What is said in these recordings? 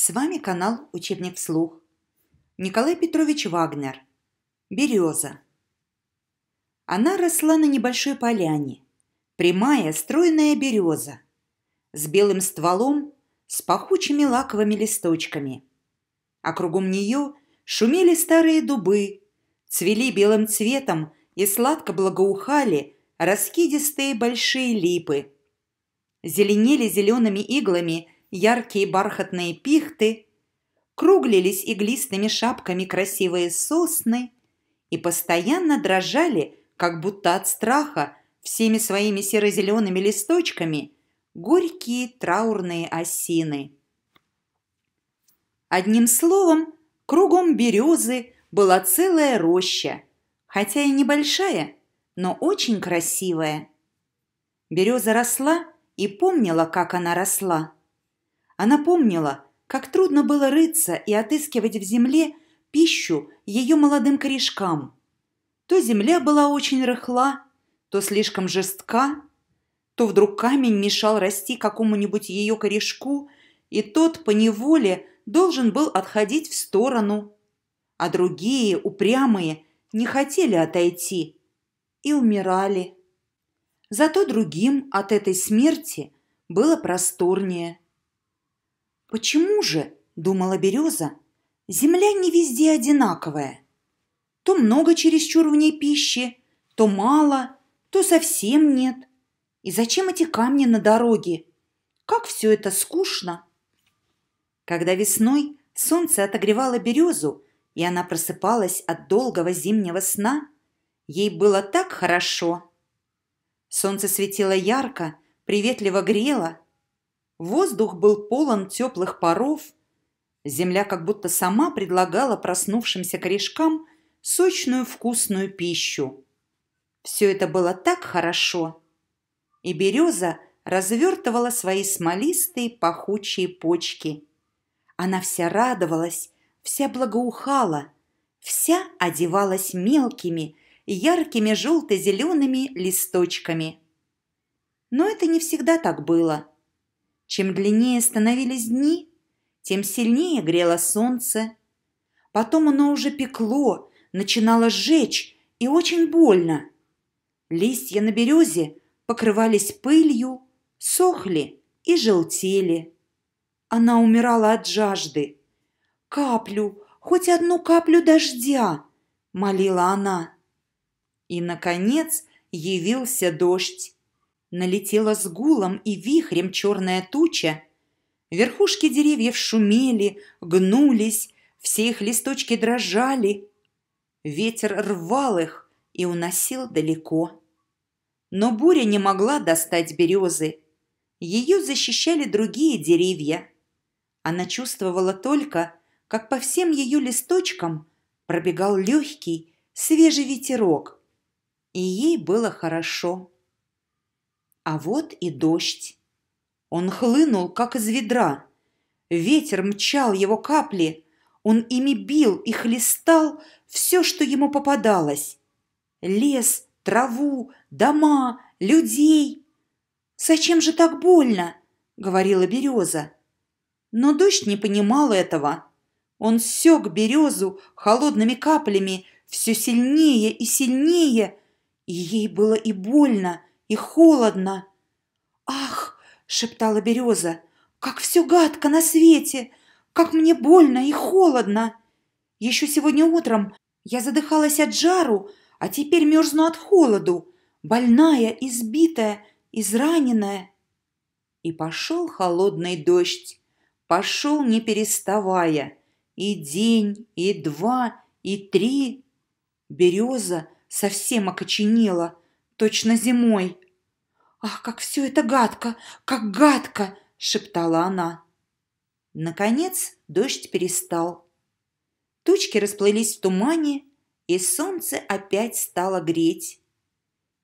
С вами канал «Учебник вслух». Николай Петрович Вагнер. Береза. Она росла на небольшой поляне. Прямая, стройная береза. С белым стволом, с пахучими лаковыми листочками. А кругом нее шумели старые дубы, цвели белым цветом и сладко благоухали раскидистые большие липы. Зеленели зелеными иглами – яркие бархатные пихты, круглились иглистыми шапками красивые сосны и постоянно дрожали, как будто от страха, всеми своими серо-зелеными листочками горькие траурные осины. Одним словом, кругом березы была целая роща, хотя и небольшая, но очень красивая. Береза росла и помнила, как она росла. Она помнила, как трудно было рыться и отыскивать в земле пищу ее молодым корешкам. То земля была очень рыхла, то слишком жестка, то вдруг камень мешал расти какому-нибудь ее корешку, и тот по неволе должен был отходить в сторону. А другие, упрямые, не хотели отойти и умирали. Зато другим от этой смерти было просторнее. Почему же, думала Береза, земля не везде одинаковая? То много чересчур в ней пищи, то мало, то совсем нет. И зачем эти камни на дороге? Как все это скучно! Когда весной солнце отогревало березу, и она просыпалась от долгого зимнего сна, ей было так хорошо. Солнце светило ярко, приветливо грело, Воздух был полон теплых паров, земля как будто сама предлагала проснувшимся корешкам сочную вкусную пищу. Все это было так хорошо. И береза развертывала свои смолистые пахучие почки. Она вся радовалась, вся благоухала, вся одевалась мелкими, яркими желто-зелеными листочками. Но это не всегда так было – чем длиннее становились дни, тем сильнее грело солнце. Потом оно уже пекло, начинало сжечь и очень больно. Листья на березе покрывались пылью, сохли и желтели. Она умирала от жажды. «Каплю, хоть одну каплю дождя!» – молила она. И, наконец, явился дождь. Налетела с гулом и вихрем черная туча. Верхушки деревьев шумели, гнулись, все их листочки дрожали. Ветер рвал их и уносил далеко. Но буря не могла достать березы. Ее защищали другие деревья. Она чувствовала только, как по всем ее листочкам пробегал легкий, свежий ветерок. И ей было хорошо. А вот и дождь. Он хлынул, как из ведра. Ветер мчал его капли. Он ими бил и хлестал все, что ему попадалось. Лес, траву, дома, людей. «Зачем же так больно?» — говорила береза. Но дождь не понимал этого. Он сёк березу холодными каплями все сильнее и сильнее, и ей было и больно, и холодно. «Ах!» – шептала береза. «Как все гадко на свете! Как мне больно и холодно!» Еще сегодня утром я задыхалась от жару, а теперь мерзну от холоду, больная, избитая, израненная. И пошел холодный дождь, пошел не переставая, и день, и два, и три. Береза совсем окоченела, точно зимой. «Ах, как все это гадко! Как гадко!» – шептала она. Наконец дождь перестал. Тучки расплылись в тумане, и солнце опять стало греть.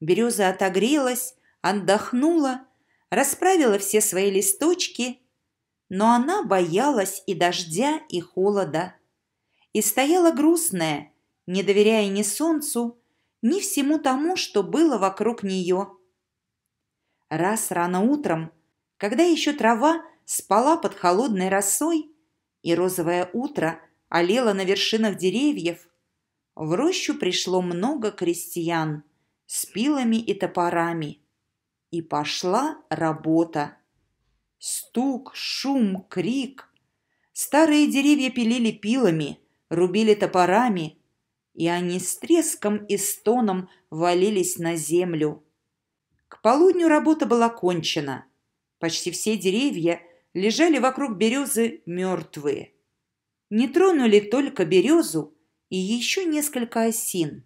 Береза отогрелась, отдохнула, расправила все свои листочки, но она боялась и дождя, и холода. И стояла грустная, не доверяя ни солнцу, ни всему тому, что было вокруг нее. Раз рано утром, когда еще трава спала под холодной росой, и розовое утро олело на вершинах деревьев, в рощу пришло много крестьян с пилами и топорами. И пошла работа. Стук, шум, крик. Старые деревья пилили пилами, рубили топорами – и они с треском и стоном валились на землю. К полудню работа была кончена. Почти все деревья лежали вокруг березы мертвые. Не тронули только березу и еще несколько осин,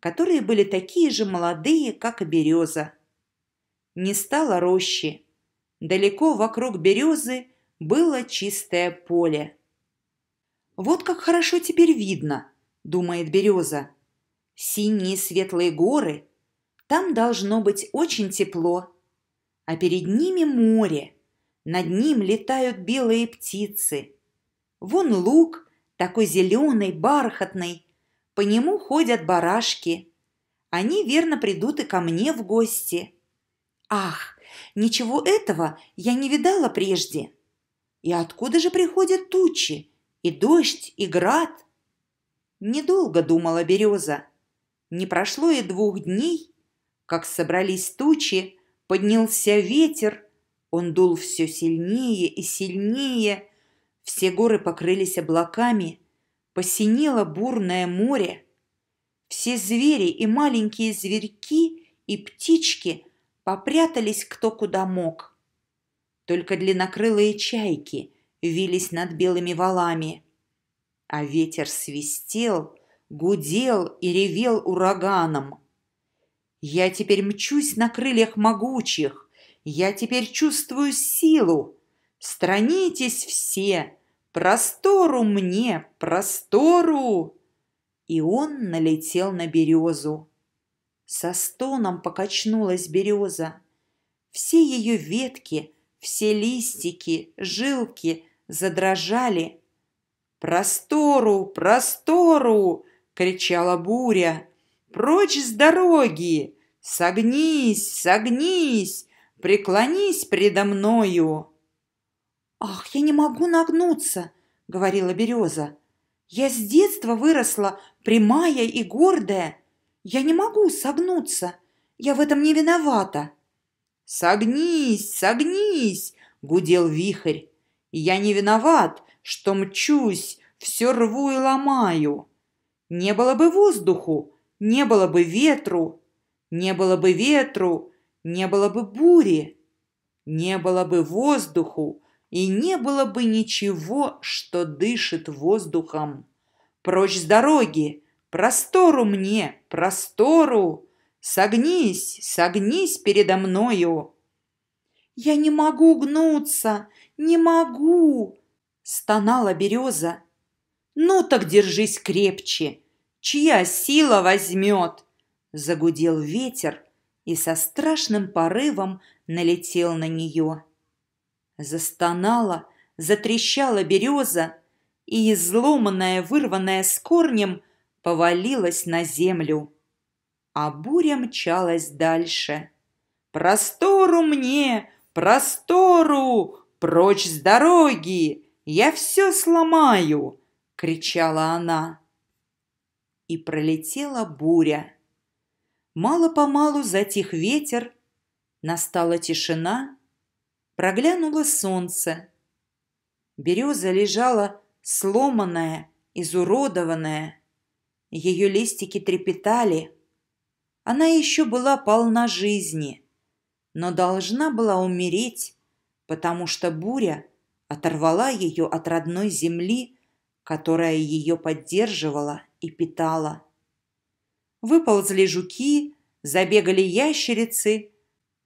которые были такие же молодые, как и береза. Не стало рощи. Далеко вокруг березы было чистое поле. «Вот как хорошо теперь видно», – думает Береза. «Синие светлые горы. Там должно быть очень тепло. А перед ними море. Над ним летают белые птицы. Вон луг, такой зеленый, бархатный. По нему ходят барашки. Они верно придут и ко мне в гости. Ах, ничего этого я не видала прежде. И откуда же приходят тучи? И дождь, и град – Недолго думала береза. Не прошло и двух дней, как собрались тучи, поднялся ветер, он дул все сильнее и сильнее, все горы покрылись облаками, посинело бурное море. Все звери и маленькие зверьки и птички попрятались кто куда мог. Только длиннокрылые чайки вились над белыми валами – а ветер свистел, гудел и ревел ураганом. Я теперь мчусь на крыльях могучих, я теперь чувствую силу. Странитесь все, простору мне, простору! И он налетел на березу. Со стоном покачнулась береза. Все ее ветки, все листики, жилки задрожали – «Простору! Простору!» – кричала буря. «Прочь с дороги! Согнись! Согнись! Преклонись предо мною!» «Ах, я не могу нагнуться!» – говорила береза. «Я с детства выросла прямая и гордая. Я не могу согнуться. Я в этом не виновата». «Согнись! Согнись!» – гудел вихрь. «Я не виноват!» что мчусь, все рву и ломаю. Не было бы воздуху, не было бы ветру, не было бы ветру, не было бы бури, не было бы воздуху и не было бы ничего, что дышит воздухом. Прочь с дороги, простору мне, простору, согнись, согнись передо мною. Я не могу гнуться, не могу, Стонала береза. «Ну так держись крепче! Чья сила возьмет?» Загудел ветер и со страшным порывом налетел на нее. Застонала, затрещала береза, и изломанная, вырванная с корнем, повалилась на землю. А буря мчалась дальше. «Простору мне! Простору! Прочь с дороги! Я все сломаю!» – кричала она. И пролетела буря. Мало-помалу затих ветер, настала тишина, проглянуло солнце. Береза лежала сломанная, изуродованная. Ее листики трепетали. Она еще была полна жизни, но должна была умереть, потому что буря оторвала ее от родной земли, которая ее поддерживала и питала. Выползли жуки, забегали ящерицы,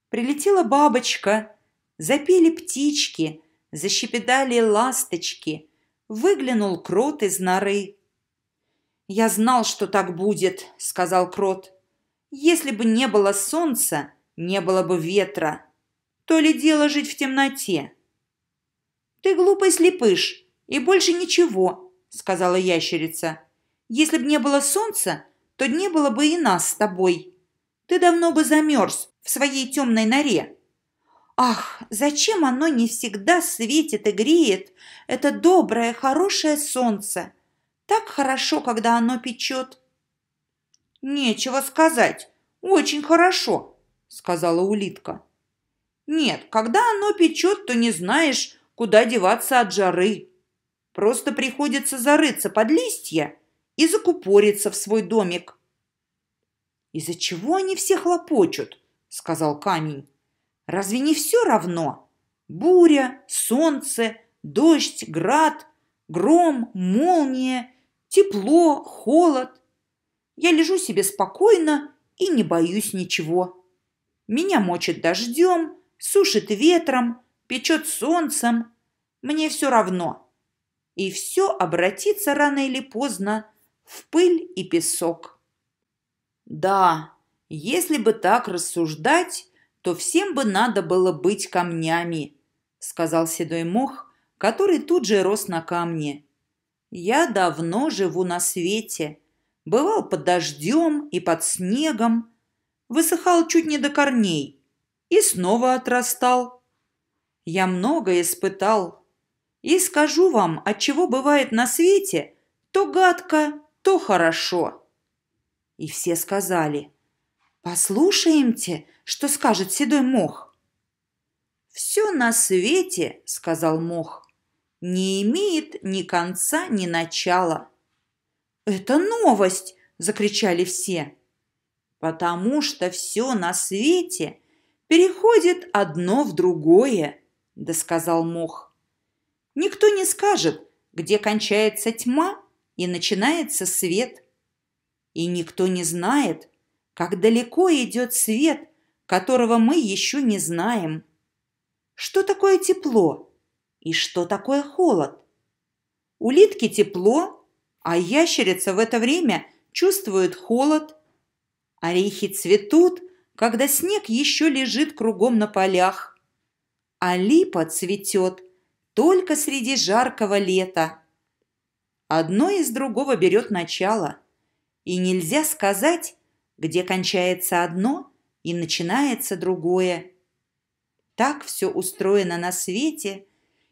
прилетела бабочка, запели птички, защепетали ласточки, выглянул крот из норы. «Я знал, что так будет», — сказал крот. «Если бы не было солнца, не было бы ветра. То ли дело жить в темноте». «Ты глупый слепыш, и больше ничего», — сказала ящерица. «Если б не было солнца, то не было бы и нас с тобой. Ты давно бы замерз в своей темной норе». «Ах, зачем оно не всегда светит и греет, это доброе, хорошее солнце? Так хорошо, когда оно печет». «Нечего сказать, очень хорошо», — сказала улитка. «Нет, когда оно печет, то не знаешь, Куда деваться от жары? Просто приходится зарыться под листья и закупориться в свой домик. «Из-за чего они все хлопочут?» – сказал камень. «Разве не все равно? Буря, солнце, дождь, град, гром, молния, тепло, холод. Я лежу себе спокойно и не боюсь ничего. Меня мочит дождем, сушит ветром, печет солнцем. Мне все равно. И все обратится рано или поздно в пыль и песок. Да, если бы так рассуждать, то всем бы надо было быть камнями, сказал седой мох, который тут же рос на камне. Я давно живу на свете, бывал под дождем и под снегом, высыхал чуть не до корней и снова отрастал – я многое испытал. И скажу вам, от чего бывает на свете то гадко, то хорошо. И все сказали, послушаемте, что скажет седой мох. Все на свете, сказал мох, не имеет ни конца, ни начала. Это новость, закричали все. Потому что все на свете переходит одно в другое, – досказал Мох. «Никто не скажет, где кончается тьма и начинается свет. И никто не знает, как далеко идет свет, которого мы еще не знаем. Что такое тепло и что такое холод? Улитки тепло, а ящерица в это время чувствует холод. Орехи цветут, когда снег еще лежит кругом на полях а липа цветет только среди жаркого лета. Одно из другого берет начало, и нельзя сказать, где кончается одно и начинается другое. Так все устроено на свете,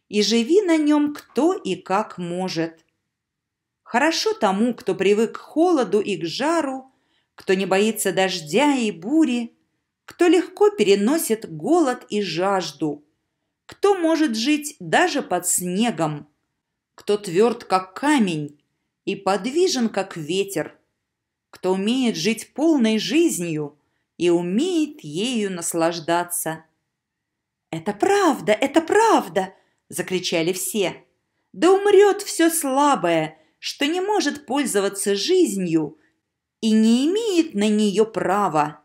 и живи на нем кто и как может. Хорошо тому, кто привык к холоду и к жару, кто не боится дождя и бури, кто легко переносит голод и жажду – кто может жить даже под снегом, кто тверд, как камень, и подвижен, как ветер, кто умеет жить полной жизнью и умеет ею наслаждаться. «Это правда! Это правда!» – закричали все. «Да умрет все слабое, что не может пользоваться жизнью и не имеет на нее права!»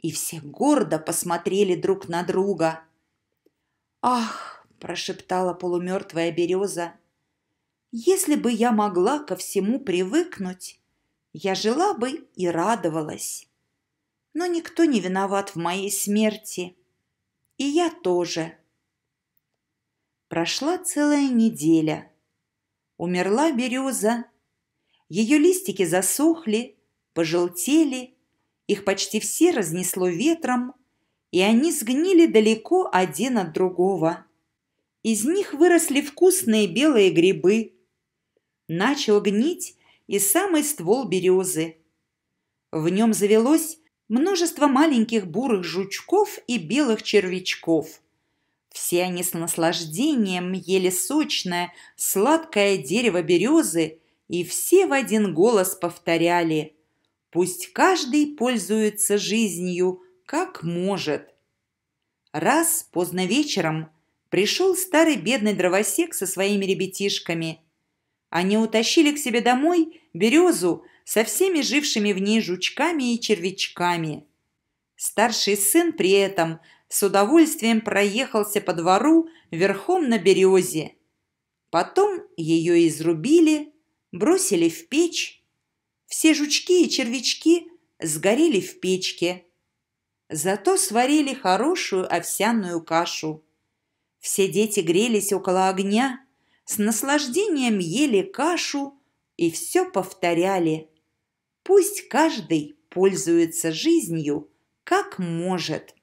И все гордо посмотрели друг на друга – «Ах!» – прошептала полумертвая береза. «Если бы я могла ко всему привыкнуть, я жила бы и радовалась. Но никто не виноват в моей смерти. И я тоже». Прошла целая неделя. Умерла береза. Ее листики засохли, пожелтели, их почти все разнесло ветром, и они сгнили далеко один от другого. Из них выросли вкусные белые грибы. Начал гнить и самый ствол березы. В нем завелось множество маленьких бурых жучков и белых червячков. Все они с наслаждением ели сочное, сладкое дерево березы, и все в один голос повторяли «Пусть каждый пользуется жизнью как может. Раз поздно вечером пришел старый бедный дровосек со своими ребятишками. Они утащили к себе домой березу со всеми жившими в ней жучками и червячками. Старший сын при этом с удовольствием проехался по двору верхом на березе. Потом ее изрубили, бросили в печь. Все жучки и червячки сгорели в печке. Зато сварили хорошую овсяную кашу. Все дети грелись около огня, с наслаждением ели кашу и все повторяли. Пусть каждый пользуется жизнью, как может.